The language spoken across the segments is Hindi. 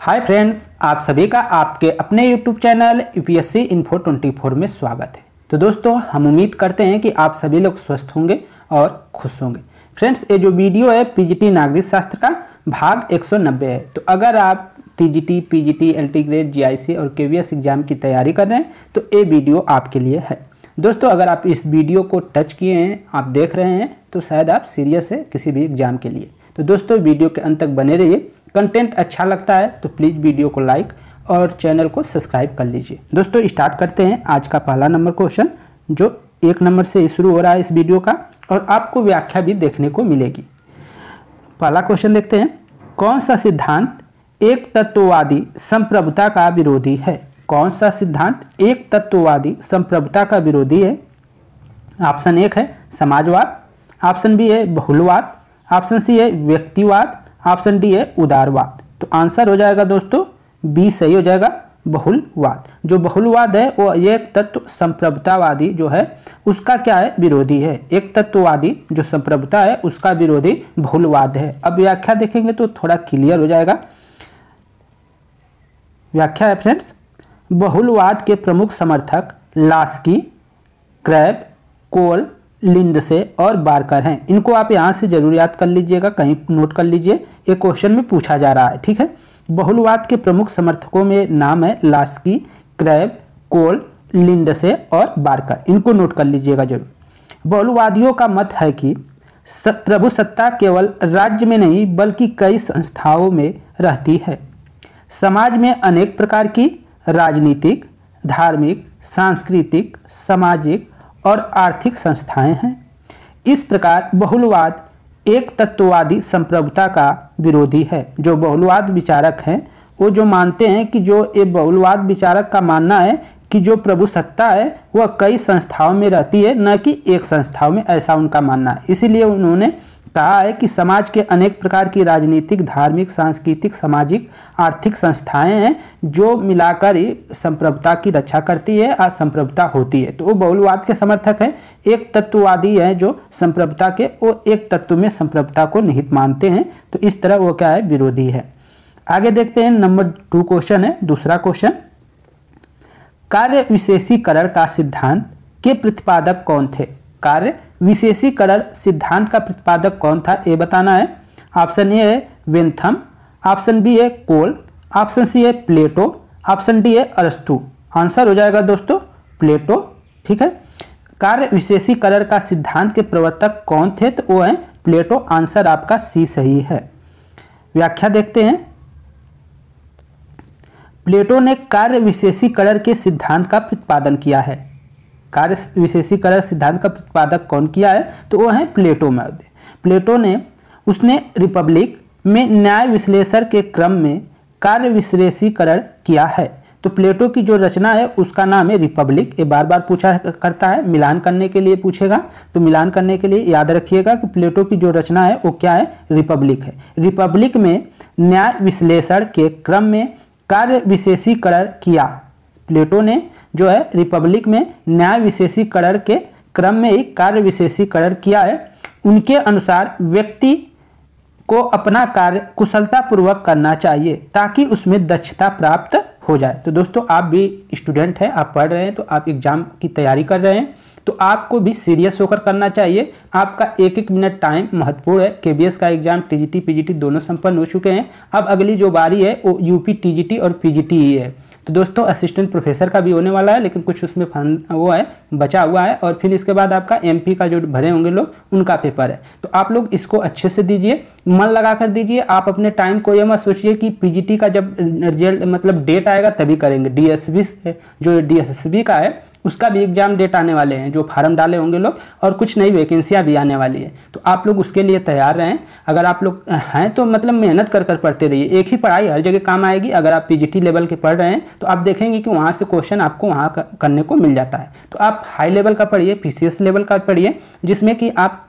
हाय फ्रेंड्स आप सभी का आपके अपने YouTube channel UPSC info twenty में स्वागत है तो दोस्तों हम उम्मीद करते हैं कि आप सभी लोग स्वस्थ होंगे और खुश होंगे फ्रेंड्स ये जो वीडियो है पीजीटी नागरिक शास्त्र का भाग 190 है तो अगर आप TGT, PGT, LT grade GIC और केवीएस एग्जाम की तैयारी कर रहे हैं तो ये वीडियो आपके लिए है दोस्तों अगर आप इस वीडियो को टच किए हैं आप देख रहे हैं तो शायद आप सीरियस है किसी भी एग्जाम के लिए तो दोस्तों वीडियो के अंत तक बने रहिए कंटेंट अच्छा लगता है तो प्लीज़ वीडियो को लाइक और चैनल को सब्सक्राइब कर लीजिए दोस्तों स्टार्ट करते हैं आज का पहला नंबर क्वेश्चन जो एक नंबर से शुरू हो रहा है इस वीडियो का और आपको व्याख्या भी देखने को मिलेगी पहला क्वेश्चन देखते हैं कौन सा सिद्धांत एक तत्ववादी संप्रभुता का विरोधी है कौन सा सिद्धांत एक तत्ववादी संप्रभुता का विरोधी है ऑप्शन एक है समाजवाद ऑप्शन बी है बहुलवाद ऑप्शन सी है व्यक्तिवाद ऑप्शन डी है उदारवाद तो आंसर हो जाएगा दोस्तों बी सही हो जाएगा बहुलवाद जो बहुलवाद है वो एक तत्व संप्रभुतावादी जो है उसका क्या है विरोधी है एक तत्ववादी जो संप्रभुता है उसका विरोधी बहुलवाद है अब व्याख्या देखेंगे तो थोड़ा क्लियर हो जाएगा व्याख्या है फ्रेंड्स बहुलवाद के प्रमुख समर्थक लास्की क्रैब कोल लिंडसे और बारकर हैं इनको आप यहाँ से जरूर याद कर लीजिएगा कहीं नोट कर लीजिए ये क्वेश्चन में पूछा जा रहा है ठीक है बहुलवाद के प्रमुख समर्थकों में नाम है लास्की क्रैब कोल लिंडसे और बारकर इनको नोट कर लीजिएगा जरूर बहुलवादियों का मत है कि प्रभु सत्ता केवल राज्य में नहीं बल्कि कई संस्थाओं में रहती है समाज में अनेक प्रकार की राजनीतिक धार्मिक सांस्कृतिक सामाजिक और आर्थिक संस्थाएं हैं इस प्रकार बहुलवाद एक तत्ववादी संप्रभुता का विरोधी है जो बहुलवाद विचारक हैं वो जो मानते हैं कि जो ये बहुलवाद विचारक का मानना है कि जो प्रभु सत्ता है वह कई संस्थाओं में रहती है न कि एक संस्थाओं में ऐसा उनका मानना है इसीलिए उन्होंने कहा है कि समाज के अनेक प्रकार की राजनीतिक धार्मिक सांस्कृतिक सामाजिक आर्थिक संस्थाएं हैं जो मिलाकर संप्रभुता की रक्षा करती है और संप्रभुता होती है तो वो बहुलवाद के समर्थक हैं एक तत्ववादी हैं जो संप्रभुता के वो एक तत्व में संप्रभुता को निहित मानते हैं तो इस तरह वो क्या है विरोधी है आगे देखते हैं नंबर टू क्वेश्चन है दूसरा क्वेश्चन कार्य विशेषीकरण का सिद्धांत के प्रतिपादक कौन थे कार्य विशेषीकरण सिद्धांत का प्रतिपादक कौन था ये बताना है ऑप्शन ए है वेंथम ऑप्शन बी है कोल ऑप्शन सी है प्लेटो ऑप्शन डी है अरस्तु आंसर हो जाएगा दोस्तों प्लेटो ठीक है कार्य विशेषीकरण का सिद्धांत के प्रवर्तक कौन थे तो वो है प्लेटो आंसर आपका सी सही है व्याख्या देखते हैं प्लेटो ने कार्य विशेषीकरण के सिद्धांत का प्रतिपादन किया है कार्य विशेषीकरण सिद्धांत का प्रतिपादक कौन किया है तो वो है प्लेटो मध्य प्लेटो ने उसने रिपब्लिक में न्याय विश्लेषण के क्रम में कार्य विश्लेषीकरण किया है तो प्लेटो की जो रचना है उसका नाम है रिपब्लिक ये बार बार पूछा करता है मिलान करने के लिए पूछेगा तो मिलान करने के लिए याद रखिएगा कि प्लेटो की जो रचना है वो क्या है रिपब्लिक है रिपब्लिक में न्याय विश्लेषण के क्रम में कार्य विशेषीकरण किया प्लेटो ने जो है रिपब्लिक में न्याय विशेषीकरण के क्रम में ही कार्य विशेषीकरण किया है उनके अनुसार व्यक्ति को अपना कार्य कुशलतापूर्वक करना चाहिए ताकि उसमें दक्षता प्राप्त हो जाए तो दोस्तों आप भी स्टूडेंट हैं आप पढ़ रहे हैं तो आप एग्जाम की तैयारी कर रहे हैं तो आपको भी सीरियस होकर करना चाहिए आपका एक एक मिनट टाइम महत्वपूर्ण है के का एग्जाम टी जी दोनों संपन्न हो चुके हैं अब अगली जो बारी है वो यूपी टी और पी ही e है तो दोस्तों असिस्टेंट प्रोफेसर का भी होने वाला है लेकिन कुछ उसमें फन वो है बचा हुआ है और फिर इसके बाद आपका एम का जो भरे होंगे लोग उनका पेपर है तो आप लोग इसको अच्छे से दीजिए मन लगा कर दीजिए आप अपने टाइम को यह मत सोचिए कि पीजीटी का जब रिजल्ट मतलब डेट आएगा तभी करेंगे डीएसबी जो डीएसबी का है उसका भी एग्ज़ाम डेट आने वाले हैं जो फार्म डाले होंगे लोग और कुछ नई वैकेंसियाँ भी आने वाली है तो आप लोग उसके लिए तैयार रहें अगर आप लोग हैं तो मतलब मेहनत कर कर पढ़ते रहिए एक ही पढ़ाई हर जगह काम आएगी अगर आप पीजीटी लेवल के पढ़ रहे हैं तो आप देखेंगे कि वहाँ से क्वेश्चन आपको वहाँ करने को मिल जाता है तो आप हाई लेवल का पढ़िए पी लेवल का पढ़िए जिसमें कि आप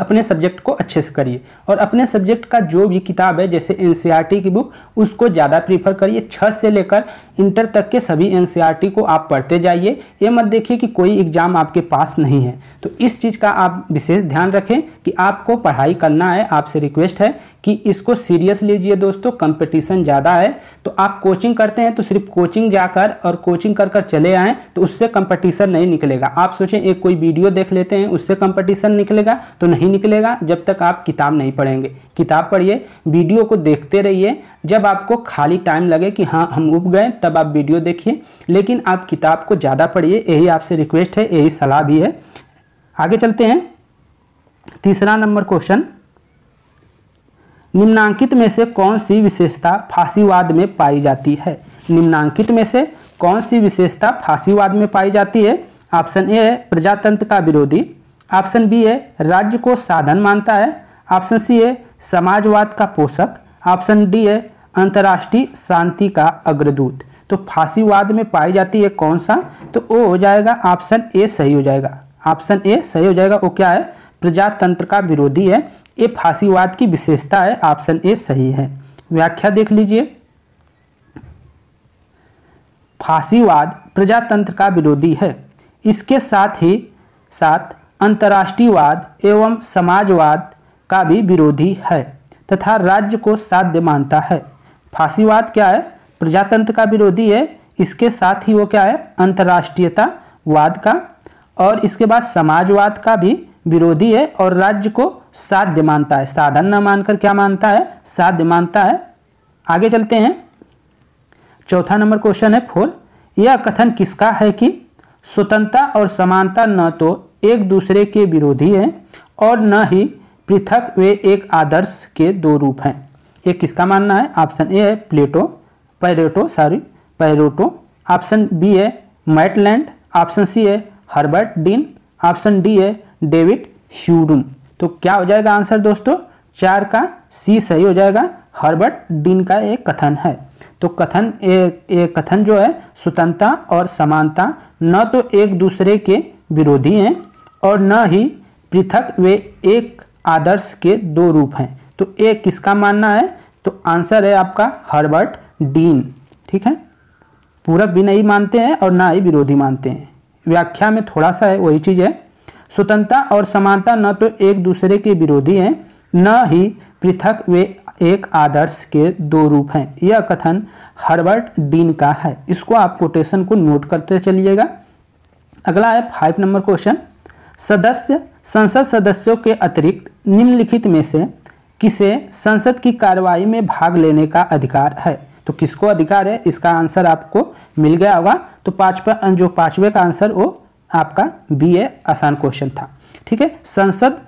अपने सब्जेक्ट को अच्छे से करिए और अपने सब्जेक्ट का जो भी किताब है जैसे एन e की बुक उसको ज़्यादा प्रीफर करिए छः से लेकर इंटर तक के सभी एन e को आप पढ़ते जाइए ये मत देखिए कि कोई एग्ज़ाम आपके पास नहीं है तो इस चीज़ का आप विशेष ध्यान रखें कि आपको पढ़ाई करना है आपसे रिक्वेस्ट है कि इसको सीरियस लीजिए दोस्तों कंपटीशन ज़्यादा है तो आप कोचिंग करते हैं तो सिर्फ कोचिंग जाकर और कोचिंग कर कर चले आएँ तो उससे कंपटीशन नहीं निकलेगा आप सोचें एक कोई वीडियो देख लेते हैं उससे कंपटीशन निकलेगा तो नहीं नहीं निकलेगा जब तक आप किताब नहीं पढ़ेंगे किताब पढ़िए वीडियो को देखते रहिए जब आपको खाली टाइम लगे कि हाँ हम उब गए तब आप वीडियो देखिए लेकिन आप किताब को ज़्यादा पढ़िए यही आपसे रिक्वेस्ट है यही सलाह भी है आगे चलते हैं तीसरा नंबर क्वेश्चन निम्नांकित में से कौन सी विशेषता फांसीवाद में पाई जाती है निम्नांकित में से कौन सी विशेषता फांसीवाद में पाई जाती है ऑप्शन ए है प्रजातंत्र का विरोधी ऑप्शन बी है राज्य को साधन मानता है ऑप्शन सी है समाजवाद का पोषक ऑप्शन डी है अंतर्राष्ट्रीय शांति का अग्रदूत तो फांसीवाद में पाई जाती है कौन सा तो वो हो जाएगा ऑप्शन ए सही हो जाएगा ऑप्शन ए सही हो जाएगा वो क्या है प्रजातंत्र का विरोधी है ये फांसीवाद की विशेषता है ऑप्शन ए सही है व्याख्या देख लीजिए फांसीवाद प्रजातंत्र का विरोधी है इसके साथ ही साथ अंतर्राष्ट्रीयवाद एवं समाजवाद का भी विरोधी है तथा राज्य को साध्य मानता है फांसीवाद क्या है प्रजातंत्र का विरोधी है इसके साथ ही वो क्या है अंतर्राष्ट्रीयता वाद का और इसके बाद समाजवाद का भी विरोधी है और राज्य को साध्य मानता है साधन न मानकर क्या मानता है साध्य मानता है आगे चलते हैं चौथा नंबर क्वेश्चन है फोर यह कथन किसका है कि स्वतंत्रता और समानता न तो एक दूसरे के विरोधी हैं और न ही पृथक वे एक आदर्श के दो रूप हैं ये किसका मानना है ऑप्शन ए है Plato Pareto sorry Pareto option B है मैटलैंड ऑप्शन सी है हर्बर्ट डीन ऑप्शन डी है डेविड ह्यूडुम तो क्या हो जाएगा आंसर दोस्तों चार का सी सही हो जाएगा हर्बर्ट डीन का एक कथन है तो कथन ए, ए कथन जो है स्वतंत्रता और समानता न तो एक दूसरे के विरोधी हैं और न ही पृथक वे एक आदर्श के दो रूप हैं तो ए किसका मानना है तो आंसर है आपका हर्बर्ट डीन ठीक है पूरक भी नहीं मानते हैं और ना ही विरोधी मानते हैं व्याख्या में थोड़ा सा है वही चीज़ है स्वतंत्रता और समानता न तो एक दूसरे के विरोधी हैं न ही पृथक वे एक आदर्श के दो रूप हैं यह कथन हर्बर्ट डीन का है इसको आप कोटेशन को नोट करते चलिएगा अगला है फाइव नंबर क्वेश्चन सदस्य संसद सदस्यों के अतिरिक्त निम्नलिखित में से किसे संसद की कार्रवाई में भाग लेने का अधिकार है तो किसको अधिकार है इसका आंसर आपको मिल गया होगा तो पाँचवा जो पाँचवें का आंसर वो आपका बी ए आसान क्वेश्चन था ठीक है संसद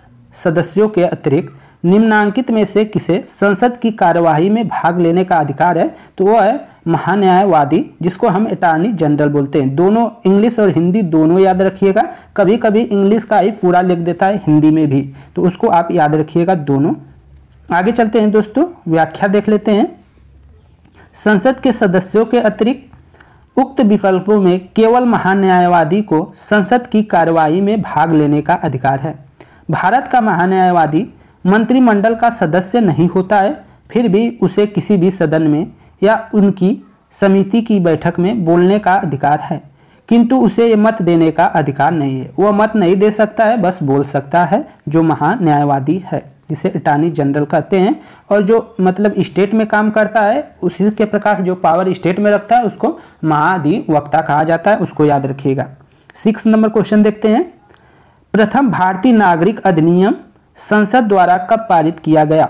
सदस्यों के अतिरिक्त निम्नांकित में से किसे संसद की कार्यवाही में भाग लेने का अधिकार है तो वह है महान्यायवादी जिसको हम अटॉर्नी जनरल बोलते हैं दोनों इंग्लिश और हिंदी दोनों याद रखिएगा कभी कभी इंग्लिश का ही पूरा लिख देता है हिंदी में भी तो उसको आप याद रखिएगा दोनों आगे चलते हैं दोस्तों व्याख्या देख लेते हैं संसद के सदस्यों के अतिरिक्त उक्त विकल्पों में केवल महान्यायवादी को संसद की कार्यवाही में भाग लेने का अधिकार है भारत का महान्यायवादी मंत्रिमंडल का सदस्य नहीं होता है फिर भी उसे किसी भी सदन में या उनकी समिति की बैठक में बोलने का अधिकार है किंतु उसे ये मत देने का अधिकार नहीं है वह मत नहीं दे सकता है बस बोल सकता है जो महान न्यायवादी है जिसे अटॉर्नी जनरल कहते हैं और जो मतलब स्टेट में काम करता है उसी के प्रकार जो पावर स्टेट में रखता है उसको महाधिवक्ता कहा जाता है उसको याद रखिएगा सिक्स नंबर क्वेश्चन देखते हैं प्रथम भारतीय नागरिक अधिनियम संसद द्वारा कब पारित किया गया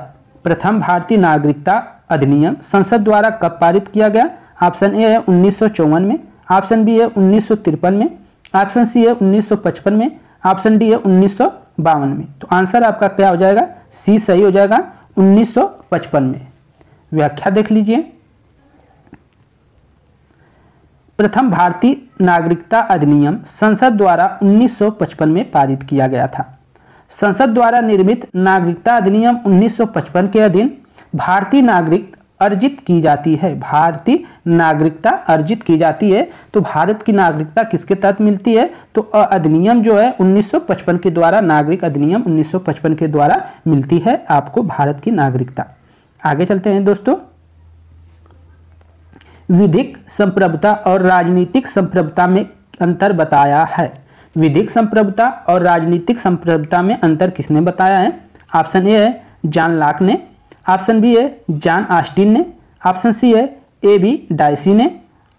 प्रथम भारतीय नागरिकता अधिनियम संसद द्वारा कब पारित किया गया ऑप्शन ए है उन्नीस में ऑप्शन बी है उन्नीस में ऑप्शन सी है उन्नीस में ऑप्शन डी है उन्नीस में तो आंसर आपका क्या हो जाएगा सी सही हो जाएगा 1955 में व्याख्या देख लीजिए प्रथम भारतीय नागरिकता अधिनियम संसद द्वारा 1955 में पारित किया गया था संसद द्वारा निर्मित नागरिकता अधिनियम 1955 के अधीन भारतीय नागरिक अर्जित की जाती है भारतीय नागरिकता अर्जित की जाती है तो भारत की नागरिकता किसके तहत मिलती है तो अधिनियम जो है 1955 के द्वारा नागरिक अधिनियम 1955 के द्वारा मिलती है आपको भारत की नागरिकता आगे चलते हैं दोस्तों विधिक संप्रभुता और राजनीतिक संप्रभुता में अंतर बताया है विधिक संप्रभुता और राजनीतिक संप्रभुता में अंतर किसने बताया है ऑप्शन ए है जान लाक ने ऑप्शन बी है जॉन आस्टिन ने ऑप्शन सी है ए बी डाइसी ने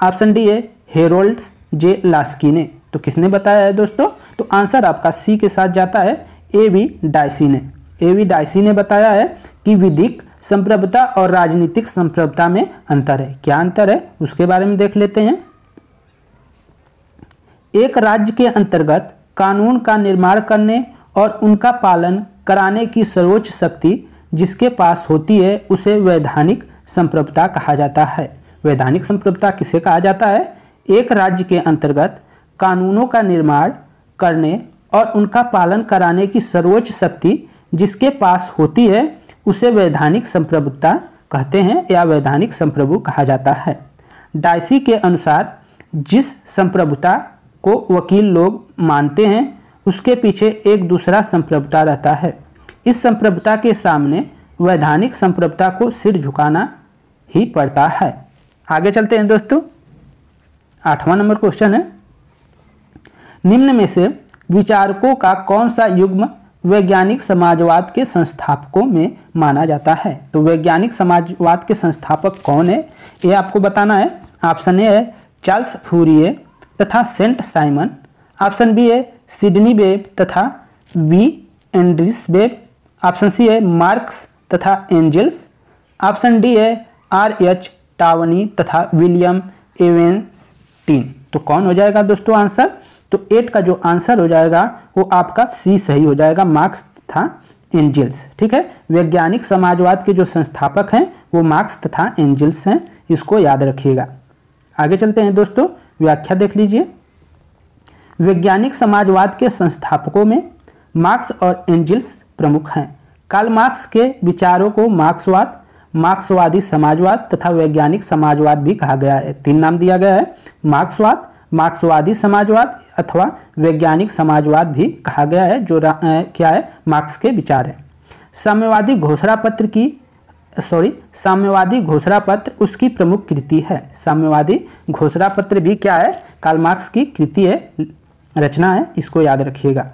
ऑप्शन डी है हेरोल्ड जे लास्की ने तो किसने बताया है दोस्तों तो आंसर आपका सी के साथ जाता है ए बी डाइसी ने ए बी डाइसी ने बताया है कि विधिक संप्रभुता और राजनीतिक संप्रभुता में अंतर है क्या अंतर है उसके बारे में देख लेते हैं एक राज्य के अंतर्गत कानून का निर्माण करने और उनका पालन कराने की सर्वोच्च शक्ति जिसके पास होती है उसे वैधानिक संप्रभुता कहा जाता है वैधानिक संप्रभुता किसे कहा जाता है एक राज्य के अंतर्गत कानूनों का निर्माण करने और उनका पालन कराने की सर्वोच्च शक्ति जिसके पास होती है उसे वैधानिक संप्रभुता कहते हैं या वैधानिक संप्रभु कहा जाता है डायसी के अनुसार जिस संप्रभुता को वकील लोग मानते हैं उसके पीछे एक दूसरा संप्रभुता रहता है इस संप्रभुता के सामने वैधानिक संप्रभुता को सिर झुकाना ही पड़ता है आगे चलते हैं दोस्तों आठवां नंबर क्वेश्चन है निम्न में से विचारकों का कौन सा युग्म वैज्ञानिक समाजवाद के संस्थापकों में माना जाता है तो वैज्ञानिक समाजवाद के संस्थापक कौन है ये आपको बताना है ऑप्शन ए है चार्ल्स फ्यूरिए तथा सेंट साइमन ऑप्शन बी है सिडनी बेब तथा बी एंड्रिस बेब ऑप्शन सी है मार्क्स तथा एंजल्स ऑप्शन डी है आर एच टावनी तथा विलियम एवेंस टीन तो कौन हो जाएगा दोस्तों आंसर तो एट का जो आंसर हो जाएगा वो आपका सी सही हो जाएगा मार्क्स तथा एंजल्स ठीक है वैज्ञानिक समाजवाद के जो संस्थापक हैं वो मार्क्स तथा एंजल्स हैं इसको याद रखिएगा आगे चलते हैं दोस्तों व्याख्या देख लीजिए वैज्ञानिक समाजवाद के संस्थापकों में मार्क्स और एंजल्स प्रमुख हैं काल मार्क्स के विचारों को मार्क्सवाद मार्क्सवादी समाजवाद तथा वैज्ञानिक समाजवाद भी कहा गया है तीन नाम दिया गया है मार्क्सवाद मार्क्सवादी समाजवाद अथवा वैज्ञानिक समाजवाद भी कहा गया है जो आ, क्या है मार्क्स के विचार है साम्यवादी घोषणा पत्र की सॉरी साम्यवादी घोषणा पत्र उसकी प्रमुख कृति है साम्यवादी घोषणा पत्र भी क्या है काल मार्क्स की कृति है रचना है इसको याद रखिएगा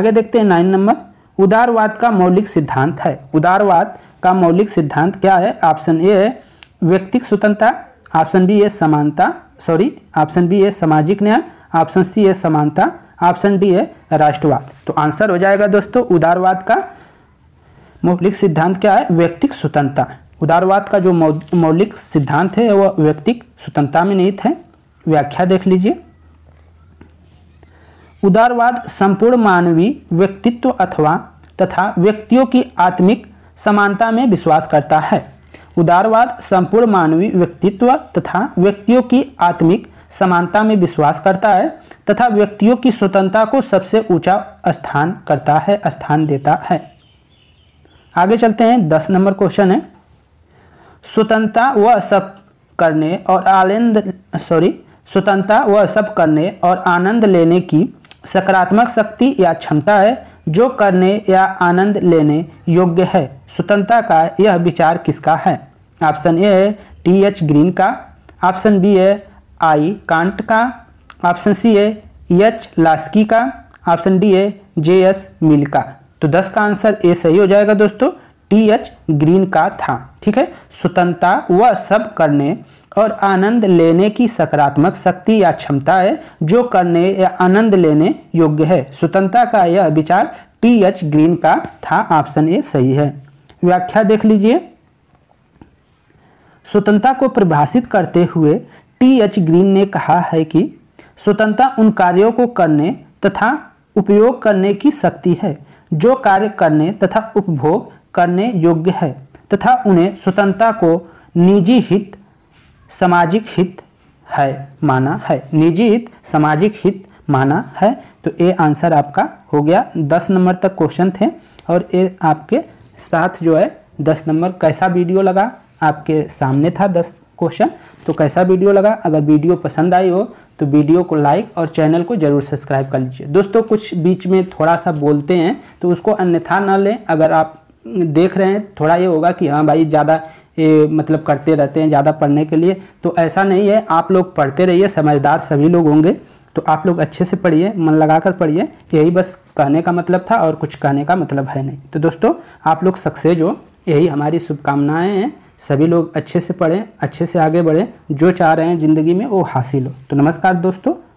आगे देखते हैं नाइन नंबर उदारवाद का मौलिक सिद्धांत है उदारवाद का मौलिक सिद्धांत क्या है ऑप्शन ए है व्यक्तिक स्वतंत्रता ऑप्शन बी है समानता सॉरी ऑप्शन बी है सामाजिक न्याय ऑप्शन सी है समानता ऑप्शन डी है राष्ट्रवाद तो आंसर हो जाएगा दोस्तों उदारवाद का मौलिक सिद्धांत क्या है व्यक्तिक स्वतंत्रता उदारवाद का जो मौलिक सिद्धांत है वह व्यक्तिक स्वतंत्रता में निहित है व्याख्या देख लीजिए उदारवाद संपूर्ण मानवीय व्यक्तित्व अथवा तथा व्यक्तियों की आत्मिक समानता में विश्वास करता है उदारवाद संपूर्ण मानवीय व्यक्तित्व तथा व्यक्तियों की आत्मिक समानता में विश्वास करता है तथा व्यक्तियों की स्वतंत्रता को सबसे ऊंचा स्थान करता है स्थान देता है आगे चलते हैं दस नंबर क्वेश्चन है स्वतंत्रता व सब करने और आनंद सॉरी स्वतंत्रता व सब करने और आनंद लेने की सकारात्मक शक्ति या क्षमता है जो करने या आनंद लेने योग्य है स्वतंत्रता का यह विचार किसका है ऑप्शन ए है टी एच ग्रीन का ऑप्शन बी है आई कांट का ऑप्शन सी है एच लास्की का ऑप्शन डी है जे एस मिल का तो दस का आंसर ए सही हो जाएगा दोस्तों टी एच ग्रीन का था ठीक है स्वतंत्रता वह सब करने और आनंद लेने की सकारात्मक शक्ति या क्षमता है जो करने या आनंद लेने योग्य है स्वतंत्रता का यह विचार टी एच ग्रीन का था ऑप्शन ए सही है व्याख्या देख लीजिए स्वतंत्रता को परिभाषित करते हुए टी एच ग्रीन ने कहा है कि स्वतंत्रता उन कार्यों को करने तथा उपयोग करने की शक्ति है जो कार्य करने तथा उपभोग करने योग्य है तथा उन्हें स्वतंत्रता को निजी हित सामाजिक हित है माना है निजी हित सामाजिक हित माना है तो ए आंसर आपका हो गया दस नंबर तक क्वेश्चन थे और ये आपके साथ जो है दस नंबर कैसा वीडियो लगा आपके सामने था दस क्वेश्चन तो कैसा वीडियो लगा अगर वीडियो पसंद आई हो तो वीडियो को लाइक और चैनल को जरूर सब्सक्राइब कर लीजिए दोस्तों कुछ बीच में थोड़ा सा बोलते हैं तो उसको अन्यथा ना लें अगर आप देख रहे हैं थोड़ा ये होगा कि हाँ भाई ज़्यादा ये मतलब करते रहते हैं ज़्यादा पढ़ने के लिए तो ऐसा नहीं है आप लोग पढ़ते रहिए समझदार सभी लोग होंगे तो आप लोग अच्छे से पढ़िए मन लगा कर पढ़िए यही बस कहने का मतलब था और कुछ कहने का मतलब है नहीं तो दोस्तों आप लोग सक्सेस हो यही हमारी शुभकामनाएँ हैं सभी लोग अच्छे से पढ़ें अच्छे से आगे बढ़ें जो चाह रहे हैं ज़िंदगी में वो हासिल हो तो नमस्कार दोस्तों